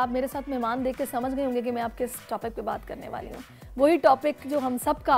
आप मेरे साथ मेहमान देख के समझ गए होंगे कि मैं आप किस टॉपिक पे बात करने वाली हूँ वही टॉपिक जो हम सब का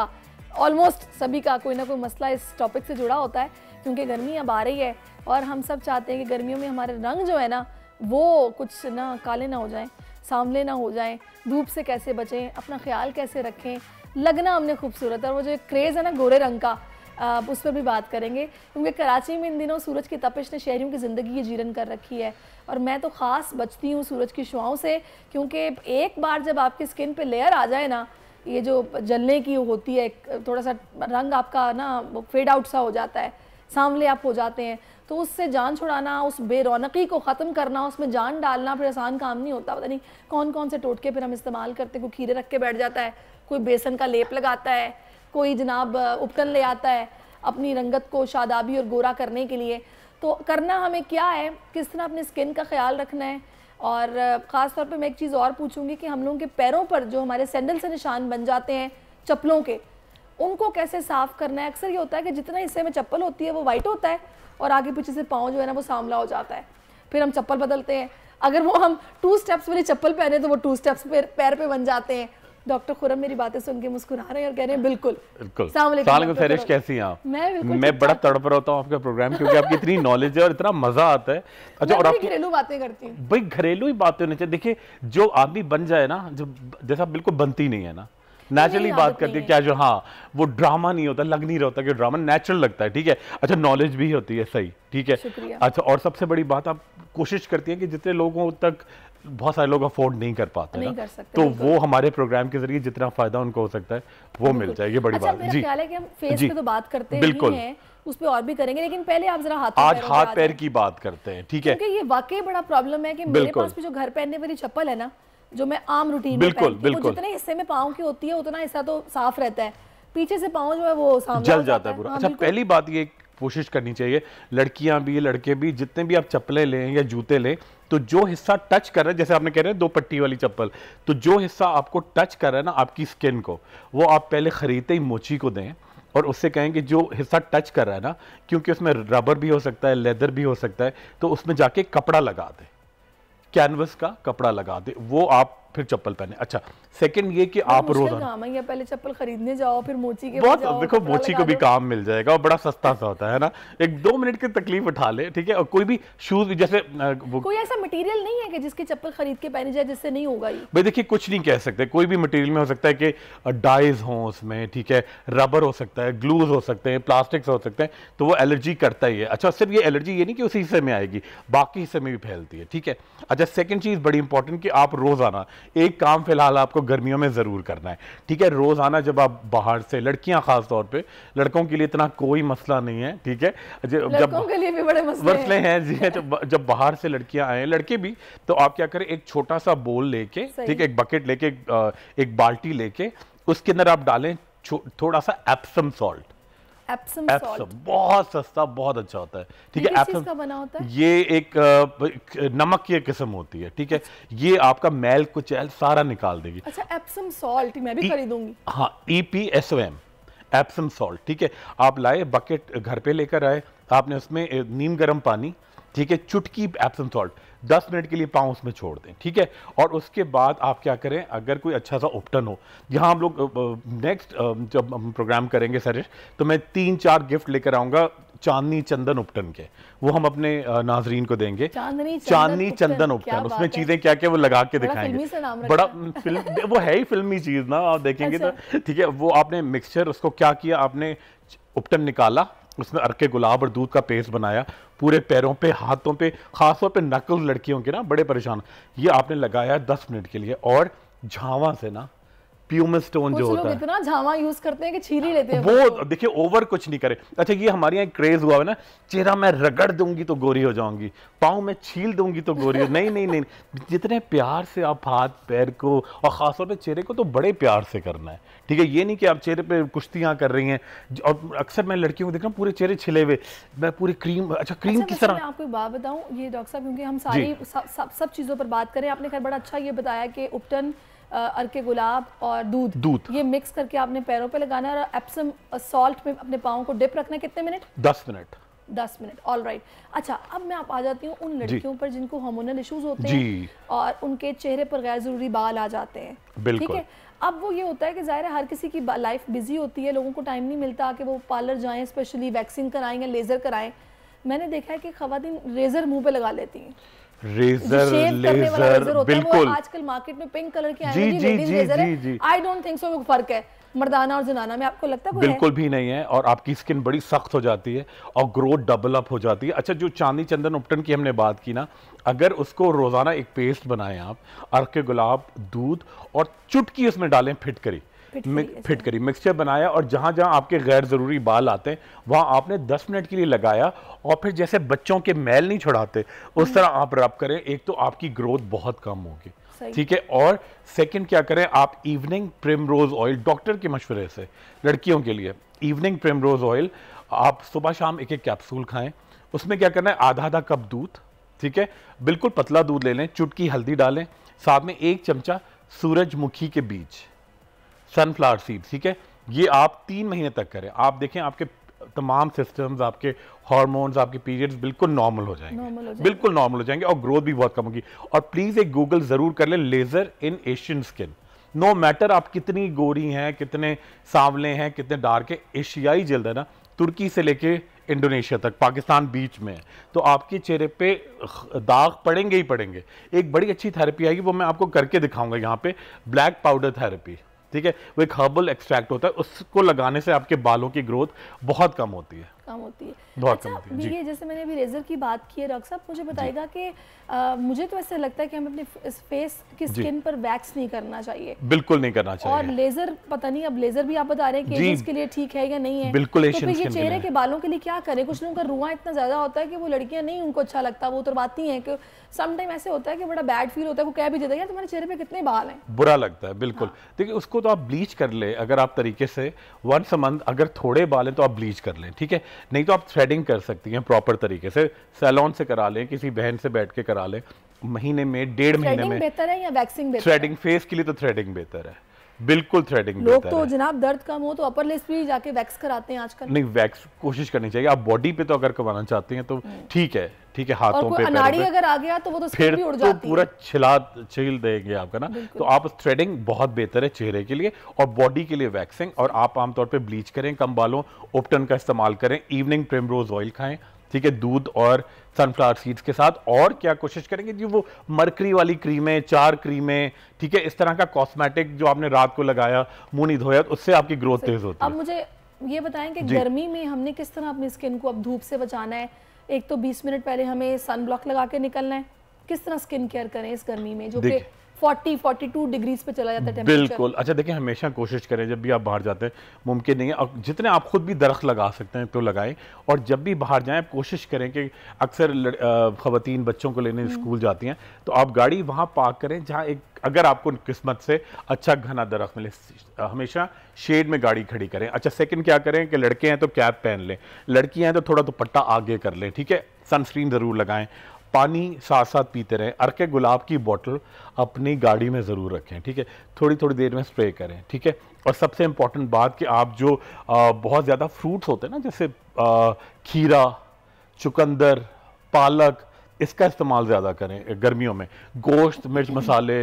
ऑलमोस्ट सभी का कोई ना कोई मसला इस टॉपिक से जुड़ा होता है क्योंकि गर्मी अब आ रही है और हम सब चाहते हैं कि गर्मियों में हमारे रंग जो है ना वो कुछ ना काले ना हो जाएं सांवले ना हो जाएं धूप से कैसे बचें अपना ख्याल कैसे रखें लगना हमने खूबसूरत और वो जो क्रेज़ है ना गोरे रंग का उस पर भी बात करेंगे क्योंकि कराची में इन दिनों सूरज की तपिश ने शहरीों की ज़िंदगी जीरन कर रखी है और मैं तो ख़ास बचती हूँ सूरज की शुआओं से क्योंकि एक बार जब आपकी स्किन पर लेयर आ जाए ना ये जो जलने की होती है थोड़ा सा रंग आपका ना फेड आउट सा हो जाता है सामने आप हो जाते हैं तो उससे जान छुड़ाना उस बेरौनकी को ख़त्म करना उसमें जान डालना फिर आसान काम नहीं होता पता नहीं कौन कौन से टोटके फिर हम इस्तेमाल करते हैं कोई खीरे रख के बैठ जाता है कोई बेसन का लेप लगाता है कोई जनाब उपटन ले आता है अपनी रंगत को शादाबी और गोरा करने के लिए तो करना हमें क्या है किस तरह अपने स्किन का ख्याल रखना है और ख़ास तौर पे मैं एक चीज़ और पूछूंगी कि हम लोगों के पैरों पर जो हमारे सैंडल से निशान बन जाते हैं चप्पलों के उनको कैसे साफ़ करना है अक्सर ये होता है कि जितना हिस्से में चप्पल होती है वो वाइट होता है और आगे पीछे से पाँव जो है ना वो सामला हो जाता है फिर हम चप्पल बदलते हैं अगर वो हम टू स्टेप्स वाली चप्पल पहने तो वो टू स्टेप्स पैर पर बन जाते हैं डॉक्टर खुरम मेरी बातें सुन के मुस्कुरा रहे हैं और कह रहे हैं बिल्कुल बिल्कुल फहरिश कैसी हैं आप मैं मैं बड़ा तड़प रहा होता हूँ आपके प्रोग्राम क्योंकि आपकी इतनी नॉलेज है और इतना मजा आता है अच्छा और आप घरेलू बातें करती हूँ भाई घरेलू ही बातें होनी चाहिए देखिए जो आदमी बन जाए ना जो जैसा बिल्कुल बनती नहीं है ना नेचुरली बात करती है क्या जो हाँ वो ड्रामा नहीं होता लग नहीं रहता कि ड्रामा नेचुरल लगता है ठीक है अच्छा नॉलेज भी होती है सही ठीक है अच्छा और सबसे बड़ी बात आप कोशिश करती है कि जितने लोगों तक बहुत सारे लोग अफोर्ड नहीं कर पाते नहीं कर सकते तो वो हमारे प्रोग्राम के जरिए जितना फायदा उनको हो सकता है वो मिल जाएगी बड़ी अच्छा, बात जी ख्याल है कि हम फेस पे तो बात करते बिल्कुल हैं उस पर और भी करेंगे लेकिन पहले आप जरा हाथ आज हाथ पैर की बात करते हैं ठीक है ये वाकई बड़ा प्रॉब्लम है कि मेरे पास भी जो घर पहनने वाली चप्पल है ना जो मैं आम रूटीन बिल्कुल बिल्कुल जितने हिस्से में पाओ की होती है उतना हिस्सा तो साफ रहता है पीछे से पाओ जो है वो सामने जल जाता है पूरा हाँ, अच्छा पहली बात ये कोशिश करनी चाहिए लड़कियां भी लड़के भी जितने भी आप चप्पलें लें या जूते लें तो जो हिस्सा टच कर रहा है जैसे आपने कह रहे हैं दो पट्टी वाली चप्पल तो जो हिस्सा आपको टच कर रहा है ना आपकी स्किन को वो आप पहले ख़रीदते ही मोची को दें और उससे कहें कि जो हिस्सा टच कर रहा है ना क्योंकि उसमें रबर भी हो सकता है लेदर भी हो सकता है तो उसमें जाके कपड़ा लगा दें कैनवस का कपड़ा लगा दें वो आप फिर चप्पल पहने अच्छा सेकंड ये कि आप रोजाना पहले चप्पल खरीदने जाओ फिर मोची के बहुत जाओ, देखो मोची को भी काम मिल जाएगा और बड़ा सस्ता सा होता है ना एक दो मिनट की तकलीफ उठा ले ठीक है और कोई भी शूज जैसे वो कोई ऐसा मटेरियल नहीं है कि जिसकी चप्पल खरीद के पहने जाए जिससे नहीं होगा भाई देखिए कुछ नहीं कह सकते कोई भी मटेरियल में हो सकता है कि डाइज हो उसमें ठीक है रबर हो सकता है ग्लूज हो सकते हैं प्लास्टिक हो सकते हैं तो वो एलर्जी करता ही है अच्छा सिर्फ ये एलर्जी ये नहीं कि उसी हिस्से में आएगी बाकी हिस्से में भी फैलती है ठीक है अच्छा सेकेंड चीज़ बड़ी इंपॉर्टेंट कि आप रोज़ाना एक काम फिलहाल आपको गर्मियों में ज़रूर करना है ठीक है रोज़ाना जब आप बाहर से लड़कियां खास तौर पे लड़कों के लिए इतना कोई मसला नहीं है ठीक है जब के लिए भी बड़े मसले, मसले हैं जी है जब तो जब बाहर से लड़कियां आए लड़के भी तो आप क्या करें एक छोटा सा बोल लेके ठीक है एक बकेट लेके एक बाल्टी लेके उसके अंदर आप डालें थोड़ा सा एप्सम सॉल्ट एप्सम एप्सम बहुत सस्ता बहुत अच्छा होता है ठीक है एप्सम का बना होता है ये एक नमक की किस्म होती है ठीक है अच्छा। ये आपका मैल कुचैल सारा निकाल देगी अच्छा एप्सम सॉल्ट मैं भी e- खरीदूंगी हाँ E P S O M Epsom salt ठीक है आप लाए बकेट घर पे लेकर आए आपने उसमें नीम गर्म पानी ठीक है चुटकी एप्सम सॉल्ट 10 मिनट के लिए पाँव उसमें छोड़ दें ठीक है और उसके बाद आप क्या करें अगर कोई अच्छा सा उपटन हो जहाँ हम लोग नेक्स्ट जब हम प्रोग्राम करेंगे सर तो मैं तीन चार गिफ्ट लेकर आऊँगा चांदनी चंदन उपटन के वो हम अपने नाजरीन को देंगे चांदनी चंदन, चांदनी चंदन उपटन उसमें चीजें क्या क्या वो लगा के दिखाएंगे बड़ा फिल्म वो है ही फिल्मी चीज ना आप देखेंगे तो, अच्छा। तो ठीक है वो आपने मिक्सचर उसको क्या किया आपने उपटन निकाला उसने अरके गुलाब और दूध का पेस्ट बनाया पूरे पैरों पे हाथों पे खासतौर पे नकल लड़कियों के ना बड़े परेशान ये आपने लगाया दस मिनट के लिए और झावा से ना प्यूमस स्टोन जो होता है इतना झावा यूज करते हैं कि छील ही लेते हैं वो देखिए ओवर कुछ नहीं करे अच्छा ये हमारे यहाँ क्रेज हुआ है ना चेहरा मैं रगड़ दूंगी तो गोरी हो जाऊंगी पाँव में छील दूंगी तो गोरी हो नहीं नहीं नहीं जितने प्यार से आप हाथ पैर को और ख़ासतौर पर चेहरे को तो बड़े प्यार से करना है ठीक है ये नहीं कि आप चेहरे पर कुश्तियाँ कर रही हैं और अक्सर मैं लड़कियों को देख रहा हूँ पूरे चेहरे छिले हुए मैं पूरी क्रीम अच्छा क्रीम अच्छा, किस तरह आपको बात बताऊँ ये डॉक्टर साहब क्योंकि हम सारी सब सब चीज़ों पर बात करें आपने खैर बड़ा अच्छा ये बताया कि उपटन अरके गुलाब और दूध दूध ये मिक्स करके आपने पैरों पे लगाना है और एप्सम सॉल्ट में अपने पाओ को डिप रखना कितने मिनट दस मिनट दस मिनट ऑल राइट अच्छा अब मैं आप आ जाती हूँ उन लड़कियों पर जिनको हार्मोनल इश्यूज होते हैं और उनके चेहरे पर गैर जरूरी बाल आ जाते हैं ठीक है अब वो ये होता है कि ज़ाहिर है हर किसी की लाइफ बिजी होती है लोगों को टाइम नहीं मिलता कि वो पार्लर जाए स्पेशली वैक्सीन कराएं या लेज़र कराएं मैंने देखा है कि खातन रेज़र मुंह पे लगा लेती हैं रेजर लेजर बिल्कुल आजकल मार्केट में पिंक कलर के जी जी जी जी जी आई डोंट थिंक सो फर्क है मर्दाना और जनाना में आपको लगता है बिल्कुल है? भी नहीं है और आपकी स्किन बड़ी सख्त हो जाती है और ग्रोथ डबल अप हो जाती है अच्छा जो चांदी चंदन उपटन की हमने बात की ना अगर उसको रोज़ाना एक पेस्ट बनाएं आप अर्क गुलाब दूध और चुटकी उसमें डालें फिट करी फिट करी मिक्सचर बनाया और जहाँ जहाँ आपके गैर ज़रूरी बाल आते हैं वहाँ आपने 10 मिनट के लिए लगाया और फिर जैसे बच्चों के मैल नहीं छुड़ाते उस हम्म। तरह आप रब करें एक तो आपकी ग्रोथ बहुत कम होगी ठीक है और सेकंड क्या करें आप evening primrose oil doctor के मशवरे से लड़कियों के लिए इवनिंग प्रेम रोज ऑयल आप सुबह शाम एक एक कैप्सूल खाएं उसमें क्या करना है आधा आधा कप दूध ठीक है बिल्कुल पतला दूध ले लें चुटकी हल्दी डालें साथ में एक चमचा सूरजमुखी के बीज सनफ्लावर सीड ठीक है ये आप तीन महीने तक करें आप देखें आपके तमाम सिस्टम्स आपके हार्मोन्स आपके पीरियड्स बिल्कुल नॉर्मल हो जाएंगे बिल्कुल नॉर्मल हो जाएंगे और ग्रोथ भी बहुत कम होगी और प्लीज़ एक गूगल ज़रूर कर लें laser in Asian skin no no matter आप कितनी गोरी हैं कितने सांवले हैं कितने डार्क है एशियाई जल्द है ना तुर्की से लेके इंडोनेशिया तक पाकिस्तान बीच में है तो आपके चेहरे पे दाग पड़ेंगे ही पड़ेंगे एक बड़ी अच्छी थेरेपी आएगी वो मैं आपको करके दिखाऊंगा यहाँ पे ब्लैक पाउडर थेरेपी ठीक है वो एक हर्बल एक्सट्रैक्ट होता है उसको लगाने से आपके बालों की ग्रोथ बहुत कम होती है कम होती है बहुत अच्छा, कम होती है जैसे मैंने अभी रेजर की बात की है डॉक्टर साहब मुझे बताएगा कि मुझे तो ऐसा लगता है कि हमें अपने फेस की स्किन पर वैक्स नहीं करना चाहिए बिल्कुल नहीं करना चाहिए और लेजर पता नहीं अब लेजर भी आप बता रहे हैं कि के लिए ठीक है या नहीं है बिल्कुल तो ये चेहरे के बालों के लिए क्या करें कुछ लोगों का रुआ इतना ज्यादा होता है कि वो लड़कियां नहीं उनको अच्छा लगता वो उतरवाती है समटाइम ऐसे होता है कि बड़ा बैड फील होता है वो कह भी देता है तुम्हारे चेहरे पे कितने बाल हैं बुरा लगता है बिल्कुल हाँ। देखिए उसको तो आप ब्लीच कर ले अगर आप तरीके से वंस अ मंथ अगर थोड़े बाल हैं तो आप ब्लीच कर लें ठीक है नहीं तो आप थ्रेडिंग कर सकती हैं प्रॉपर तरीके से सैलॉन से करा लें किसी बहन से बैठ के करा लें महीने में डेढ़ महीने में बेहतर है या वैक्सिंग थ्रेडिंग फेस के लिए तो थ्रेडिंग बेहतर है बिल्कुल थ्रेडिंग लोग तो जनाब दर्द कम हो तो अपर लिस्ट भी जाके वैक्स कराते हैं आजकल नहीं वैक्स कोशिश करनी चाहिए आप बॉडी पे तो अगर करवाना चाहते हैं तो हम्म। ठीक है ठीक है हाथों पे अनाड़ी अगर आ गया तो वो तो फिर भी उड़ तो जाती तो पूरा छिला छिल देंगे आपका ना तो आप थ्रेडिंग बहुत बेहतर है चेहरे के लिए और बॉडी के लिए वैक्सिंग और आप आमतौर पर ब्लीच करें कम बालों ओपटन का इस्तेमाल करें इवनिंग प्रेमरोज ऑयल खाएं ठीक है दूध और सनफ्लावर सीड्स के साथ और क्या कोशिश करेंगे जी वो मरकरी वाली क्रीमें चार क्रीमें ठीक है इस तरह का कॉस्मेटिक जो आपने रात को लगाया मुंह नहीं धोया उससे आपकी ग्रोथ तेज होती है अब मुझे ये बताएं कि गर्मी में हमने किस तरह अपनी स्किन को अब धूप से बचाना है एक तो बीस मिनट पहले हमें सन ब्लॉक लगा के निकलना है किस तरह स्किन केयर करें इस गर्मी में जो कि फोर्टी 42 डिग्रीज पे चला जाता है बिल्कुल अच्छा देखें हमेशा कोशिश करें जब भी आप बाहर जाते हैं मुमकिन नहीं है और जितने आप खुद भी दरख्त लगा सकते हैं तो लगाएं और जब भी बाहर जाएं आप कोशिश करें कि अक्सर ख़वान बच्चों को लेने हम्म। स्कूल जाती हैं तो आप गाड़ी वहाँ पार्क करें जहाँ एक अगर आपको किस्मत से अच्छा घना दरख्त मिले हमेशा शेड में गाड़ी खड़ी करें अच्छा सेकेंड क्या करें कि लड़के हैं तो कैप पहन लें लड़कियां हैं तो थोड़ा दुपट्टा आगे कर लें ठीक है सनस्क्रीन ज़रूर लगाएं पानी साथ साथ पीते रहें अरके गुलाब की बॉटल अपनी गाड़ी में ज़रूर रखें ठीक है थोड़ी थोड़ी देर में स्प्रे करें ठीक है और सबसे इम्पॉर्टेंट बात कि आप जो आ, बहुत ज़्यादा फ्रूट्स होते हैं ना जैसे आ, खीरा चुकंदर पालक इसका इस्तेमाल ज़्यादा करें गर्मियों में गोश्त मिर्च मसाले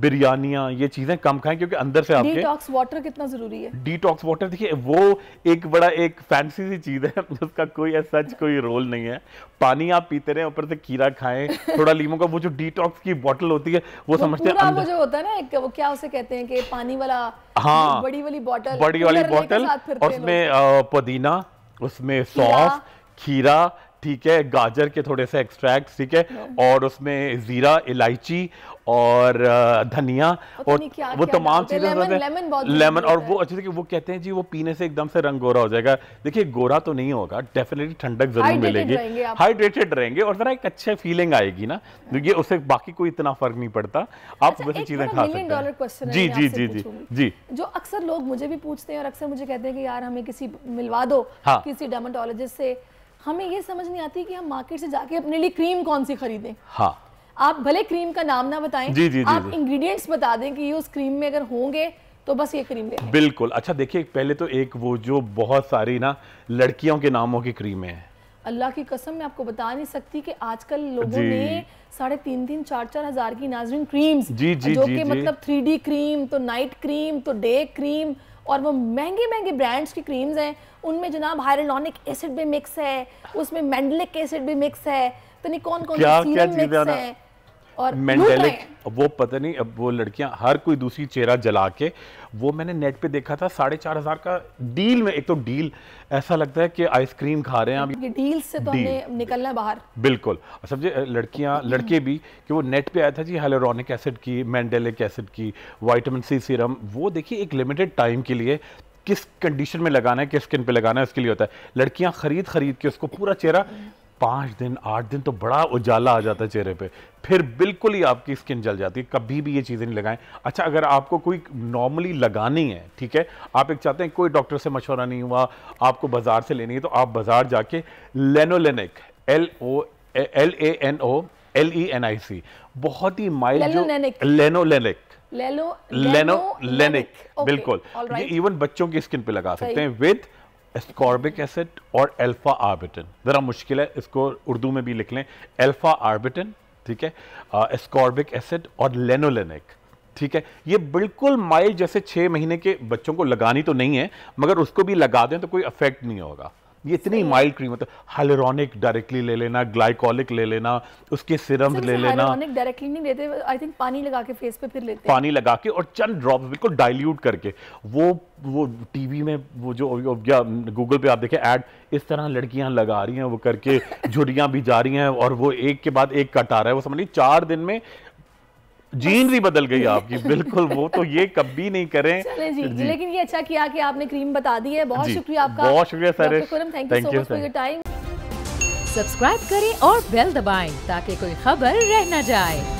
बिरयानियाँ ये चीज़ें कम खाएं क्योंकि अंदर से आपके डिटॉक्स वाटर कितना ज़रूरी है डिटॉक्स वाटर देखिए वो एक बड़ा एक फैंसी सी चीज़ है उसका कोई सच कोई रोल नहीं है पानी आप पीते रहें ऊपर से कीड़ा खाएं थोड़ा लीमो का वो जो डिटॉक्स की बॉटल होती है वो, वो समझते हैं वो जो होता है ना एक वो क्या उसे कहते हैं कि पानी वाला हाँ बड़ी वाली बॉटल बड़ी वाली बॉटल उसमें पुदीना उसमें सौंफ खीरा ठीक है गाजर के थोड़े से एक्सट्रैक्ट ठीक है हाँ। और उसमें जीरा इलायची और धनिया और क्या, वो तमाम चीजें लेमन, लेमन और वो अच्छे से वो कहते हैं जी वो पीने से एकदम से रंग गोरा हो जाएगा देखिए गोरा तो नहीं होगा डेफिनेटली ठंडक जरूर मिलेगी हाइड्रेटेड रहेंगे और जरा एक अच्छे फीलिंग आएगी ना क्योंकि हाँ। तो उससे बाकी कोई इतना फर्क नहीं पड़ता आप अच्छा, वैसे चीजें खा सकते जी जी जी जी जी जो अक्सर लोग मुझे भी पूछते हैं और अक्सर मुझे कहते हैं कि यार हमें किसी मिलवा दो हाँ। किसी डेमोटोलॉजिस्ट से हमें ये समझ नहीं आती कि हम मार्केट से जाके अपने लिए क्रीम कौन सी खरीदें हाँ आप भले क्रीम का नाम ना बताएं जी, जी, आप इंग्रेडिएंट्स बता दें कि ये उस क्रीम में अगर होंगे तो बस ये क्रीम ले बिल्कुल अच्छा देखिए पहले तो एक वो जो बहुत सारी ना लड़कियों के नामों की क्रीमें हैं अल्लाह की कसम मैं आपको बता नहीं सकती कि आजकल लोगों ने साढ़े तीन तीन चार चार हजार की नाजरीन क्रीम्स जी, जी, जो कि मतलब थ्री क्रीम तो नाइट क्रीम तो डे क्रीम और वो महंगे महंगे ब्रांड्स की क्रीम्स हैं उनमें जनाब हायरलॉनिक एसिड भी मिक्स है उसमें मैंडलिक एसिड भी मिक्स है तो नहीं कौन कौन सी क्रीम मिक्स है और मेंटेलिक तो वो पता नहीं अब वो लड़कियां हर कोई दूसरी चेहरा जला के वो मैंने नेट पे देखा था साढ़े चार हजार का डील में एक तो डील ऐसा लगता है कि आइसक्रीम खा रहे हैं आप डील से तो हमें निकलना बाहर बिल्कुल सब समझे लड़कियां लड़के भी कि वो नेट पे आया था जी हेलोरॉनिक एसिड की मैंडेलिक एसिड की वाइटामिन सी सीरम वो देखिए एक लिमिटेड टाइम के लिए किस कंडीशन में लगाना है किस स्किन पे लगाना है उसके लिए होता है लड़कियां खरीद खरीद के उसको पूरा चेहरा पाँच दिन आठ दिन तो बड़ा उजाला आ जाता है चेहरे पे फिर बिल्कुल ही आपकी स्किन जल जाती है कभी भी ये चीज़ें नहीं लगाएं अच्छा अगर आपको कोई नॉर्मली लगानी है ठीक है आप एक चाहते हैं कोई डॉक्टर से मशवरा नहीं हुआ आपको बाज़ार से लेनी है तो आप बाज़ार जाके linolenic L O L A N O L E N I C बहुत ही माइल्ड जो लेनोलेनिक लेनो बिल्कुल ये इवन बच्चों की स्किन पे लगा सकते हैं विद एस्कॉर्बिक एसिड और एल्फा आर्बिटन ज़रा मुश्किल है इसको उर्दू में भी लिख लें एल्फा आर्बिटन ठीक है एस्कॉर्बिक एसिड और लेनोलेनिक ठीक है ये बिल्कुल माइल जैसे छः महीने के बच्चों को लगानी तो नहीं है मगर उसको भी लगा दें तो कोई अफेक्ट नहीं होगा ये इतनी माइल्ड क्रीम मतलब हाइलोरॉनिक डायरेक्टली ले लेना ग्लाइकोलिक ले लेना उसके सिरम ले लेना डायरेक्टली नहीं लेते आई थिंक पानी लगा के फेस पे फिर लेते पानी लगा के और चंद ड्रॉप बिल्कुल डाइल्यूट करके वो वो टीवी में वो जो या गूगल पे आप देखें ऐड इस तरह लड़कियां लगा रही हैं वो करके झुरियां भी जा रही हैं और वो एक के बाद एक कट आ रहा है वो समझ लीजिए चार दिन में जीन भी बदल गई आपकी बिल्कुल वो तो ये कभी नहीं करें जी, जी। लेकिन ये अच्छा किया कि आपने क्रीम बता दी है बहुत शुक्रिया आपका बहुत शुक्रिया sir thank you so much for your time subscribe करें और बेल दबाएं ताकि कोई खबर रह न जाए